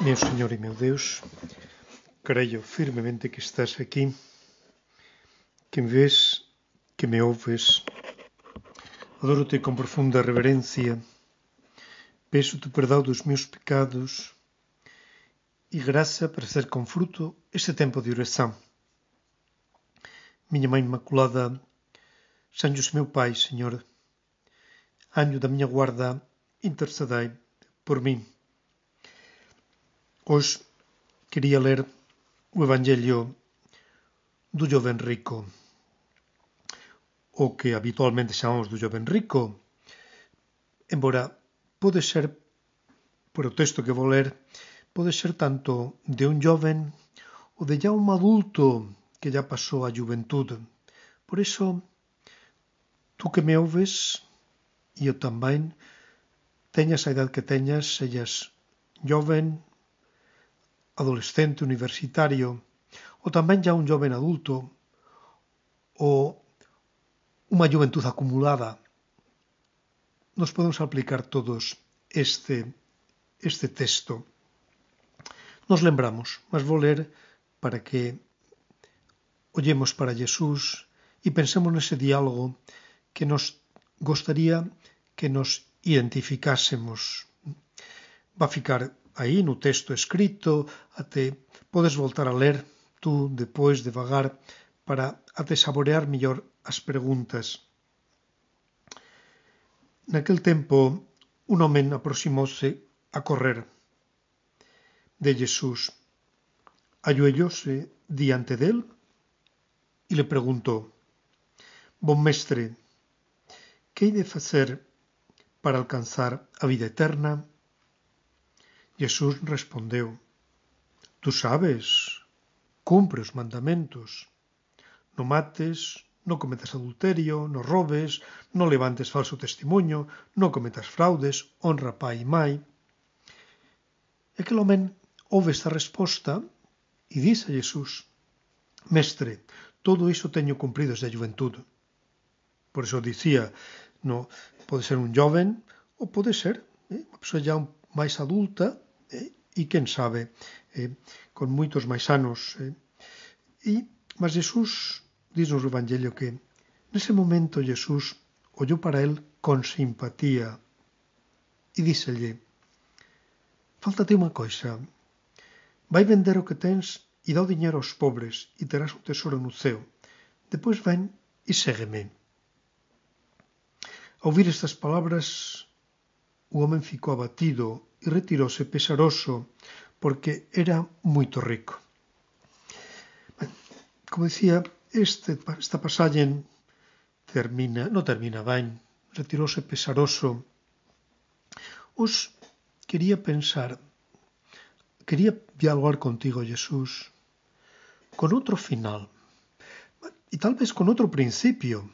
Meu Senhor e meu Deus, creio firmemente que estás aqui, que me vês, que me ouves. Adoro-te com profunda reverência. Peço-te perdão dos meus pecados e graça para ser com fruto este tempo de oração. Minha Mãe Imaculada, Santos meu Pai, Senhor, anjo da minha guarda, intercedei por mim. Hoxe quería ler o Evangelio do Joven Rico, o que habitualmente chamamos do Joven Rico, embora pode ser, por o texto que vou ler, pode ser tanto de un joven ou de ya un adulto que ya pasou a juventude. Por iso, tú que me ouves, e eu tamén, teñas a idade que teñas, sellas joven, adolescente universitario o también ya un joven adulto o una juventud acumulada, nos podemos aplicar todos este, este texto. Nos lembramos, más voler, para que oyemos para Jesús y e pensemos en ese diálogo que nos gustaría que nos identificásemos. Va a ficar aí no texto escrito, até podes voltar a ler tú depois devagar para até saborear mellor as preguntas. Naquel tempo, un homen aproximouse a correr de Jesús. Ajoellóse diante del e le preguntou, Bon mestre, que hai de facer para alcanzar a vida eterna? Jesús respondeu, Tú sabes, cumpre os mandamentos. Non mates, non cometas adulterio, non robes, non levantes falso testimonio, non cometas fraudes, honra pai e mai. E que lomen ouve esta resposta e dice a Jesús, Mestre, todo iso teño cumplido desde a juventude. Por iso dicía, no, pode ser un joven ou pode ser eh, unha persoa máis adulta eh, e quen sabe, eh, con moitos máis anos. Eh. E, mas Jesús, dinos o Evangelio que, nese momento Jesús ollou para él con simpatía e díselle, faltate unha coisa, vai vender o que tens e dá o diñeiro aos pobres e terás un tesouro no ceo. Depois ven e ségueme. Ao ouvir estas palabras, o homen ficou abatido y retiróse pesaroso porque era muy rico. Como decía, este, esta pasaje termina, no termina bien, retiróse pesaroso. Os quería pensar, quería dialogar contigo, Jesús, con otro final y tal vez con otro principio.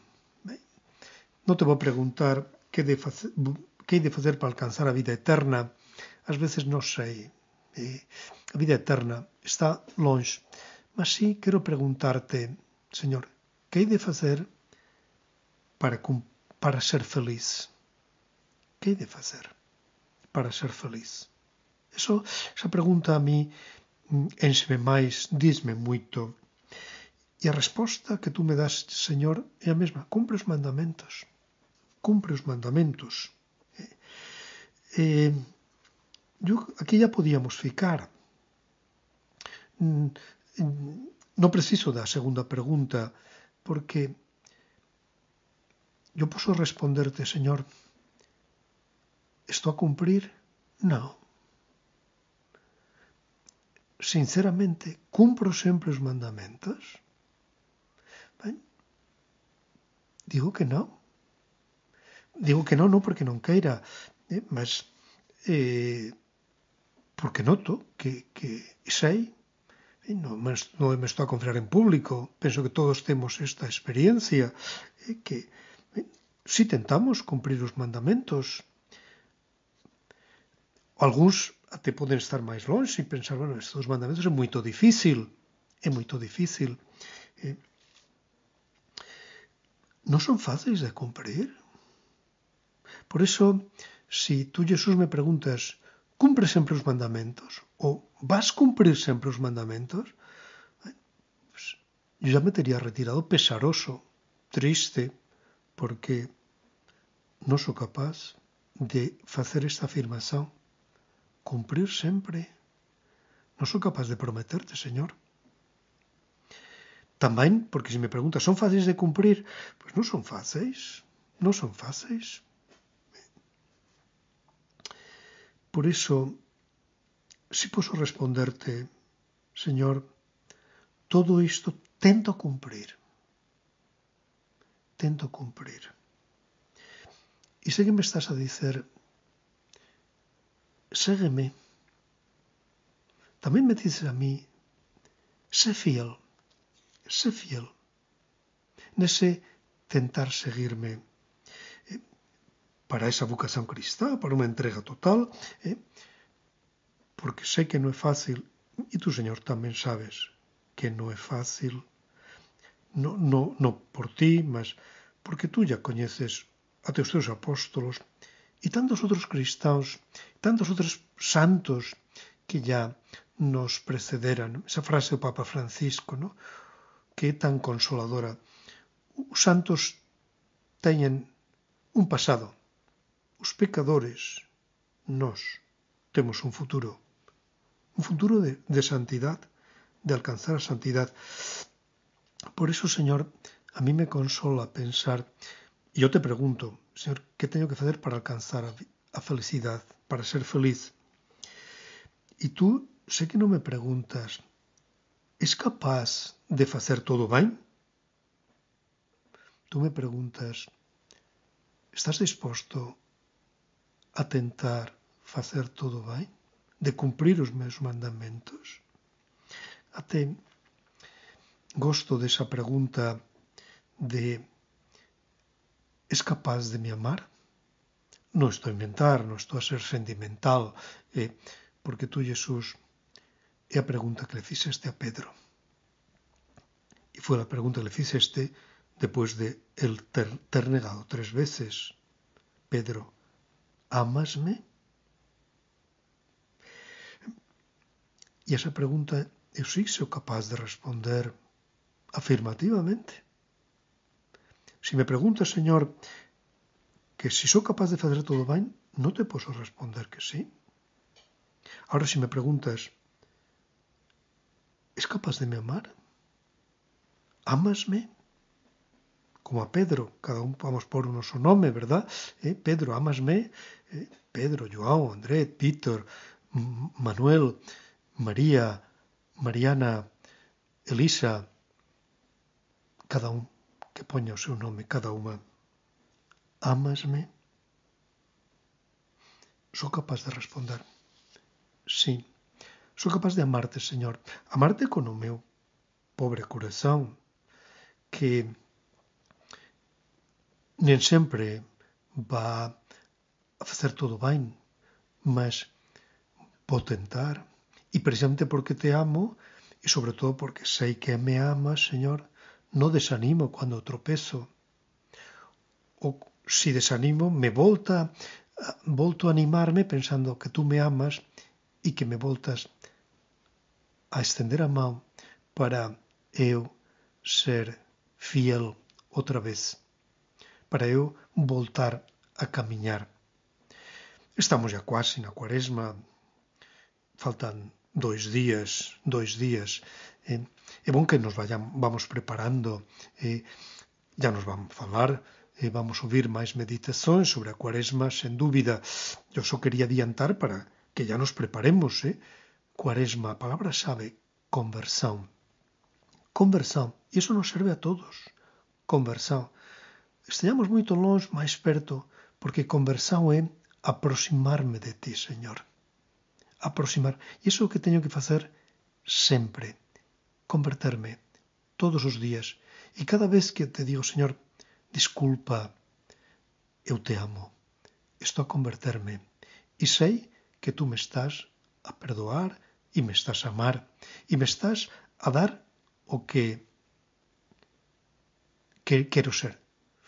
No te voy a preguntar qué, de, qué hay de hacer para alcanzar la vida eterna, Ás veces non sei. Eh, a vida eterna está longe. Mas sí quero preguntarte, Señor, que hei de facer para, para ser feliz? Que hei de facer para ser feliz? Eso, esa pregunta a mí mm, enxeme máis, dísme moito. E a resposta que tú me das, Señor, é a mesma. Cumpre os mandamentos. Cumpre os mandamentos. Eh, eh, yo, aquí ya podíamos ficar. Mm, mm, no preciso da segunda pregunta, porque yo posso responderte, Señor, ¿esto a cumplir? No. Sinceramente, cumpro sempre os mandamentos? Ben, digo que non. Digo que non, non porque non queira, eh, mas eh, porque noto que, que sei, non, non me estou a confiar en público, penso que todos temos esta experiencia, que si tentamos cumprir os mandamentos, algúns até poden estar máis longe e pensar, bueno, estes mandamentos é moito difícil, é moito difícil. Eh, non son fáceis de cumprir. Por eso, si tú, Jesús, me preguntas, cumpre sempre os mandamentos? Ou vas cumprir sempre os mandamentos? Pues, yo ya me tería retirado pesaroso, triste, porque non sou capaz de facer esta afirmación. Cumprir sempre. Non sou capaz de prometerte, Señor. Tamén, porque se me preguntas, son fáceis de cumprir? Pois non son fáceis, non son fáceis. Por eso, si puedo responderte, Señor, todo esto tento cumplir, Tento cumplir. Y sé que me estás a decir, ségueme. También me dices a mí, sé fiel, sé fiel. sé tentar seguirme para esa vocación cristá, para una entrega total, eh? porque sei que non é fácil, e tú, Señor, tamén sabes que non é fácil, no, no, no por ti, mas porque tú ya coñeces a teus teus apóstolos e tantos outros cristáns, tantos outros santos que ya nos precederan. Esa frase do Papa Francisco, no? que é tan consoladora. Os santos teñen un pasado, pecadores, nos tenemos un futuro, un futuro de, santidad, de alcanzar a santidad. Por eso, Señor, a mí me consola pensar, y yo te pregunto, Señor, ¿qué tengo que hacer para alcanzar a, a felicidad, para ser feliz? Y tú sé que no me preguntas, ¿es capaz de hacer todo bien? Tú me preguntas, ¿estás dispuesto a tentar facer todo ben, de cumprir os meus mandamentos? Até gosto desa pregunta de es capaz de me amar? Non estou a inventar, non estou a ser sentimental, eh, porque tú, Jesús, é a pregunta que le fixeste a Pedro. E foi a pregunta que le fixeste depois de el ter, ter negado tres veces. Pedro, Amasme? Y esa pregunta eu sí soy capaz de responder afirmativamente. Si me preguntas, Señor, que si sou capaz de fazer todo bien, no te posso responder que sí. Ahora, si me preguntas, ¿es capaz de me amar? ¿Amasme? como a Pedro, cada un vamos por o noso nome, verdad? Eh, Pedro, amasme? Eh, Pedro, João, André, Víctor, Manuel, María, Mariana, Elisa, cada un que poña o seu nome, cada unha. Amasme? Sou capaz de responder. Sí, sou capaz de amarte, Señor. Amarte con o meu pobre corazón, que nen sempre va a facer todo ben, mas vou tentar. E precisamente porque te amo, e sobre todo porque sei que me amas, Señor, non desanimo quando tropezo. O si desanimo, me volta, volto a animarme pensando que tú me amas e que me voltas a estender a mão para eu ser fiel outra vez. para eu voltar a caminhar. Estamos já quase na quaresma, faltan dois días, dois días. Eh, é bom que nos vayamos, vamos preparando, eh, já nos vamos falar, eh, vamos ouvir mais meditações sobre a quaresma, sem dúvida. Eu só queria adiantar para que já nos preparemos. Eh. Quaresma, a palavra sabe, conversão. Conversão, isso nos serve a todos. Conversão. esteamos moito longe, máis perto, porque conversao é aproximarme de ti, Señor. Aproximar. E iso o que teño que facer sempre. Converterme todos os días. E cada vez que te digo, Señor, disculpa, eu te amo. Estou a converterme. E sei que tú me estás a perdoar e me estás a amar. E me estás a dar o que, que quero ser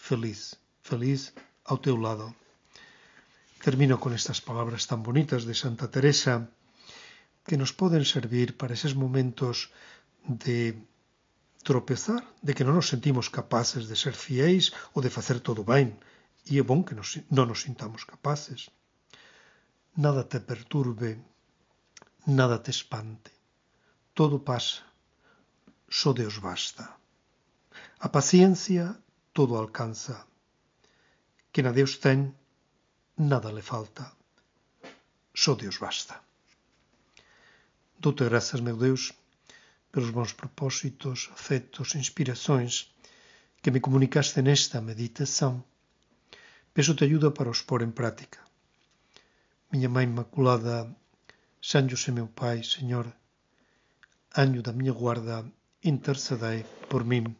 feliz, feliz ao teu lado. Termino con estas palabras tan bonitas de Santa Teresa que nos poden servir para eses momentos de tropezar, de que non nos sentimos capaces de ser fiéis ou de facer todo ben, e é bon que nos, non nos sintamos capaces. Nada te perturbe, nada te espante. Todo pasa, só Deus basta. A paciencia todo alcanza. Quien a Dios ten, nada le falta. Só Deus basta. Dou-te graças, meu Deus, pelos bons propósitos, afetos, inspirações que me comunicaste nesta meditação. Peço-te ajuda para os pôr em prática. Minha Mãe Imaculada, São José, meu Pai, Senhor, anjo da minha guarda, intercedei por mim.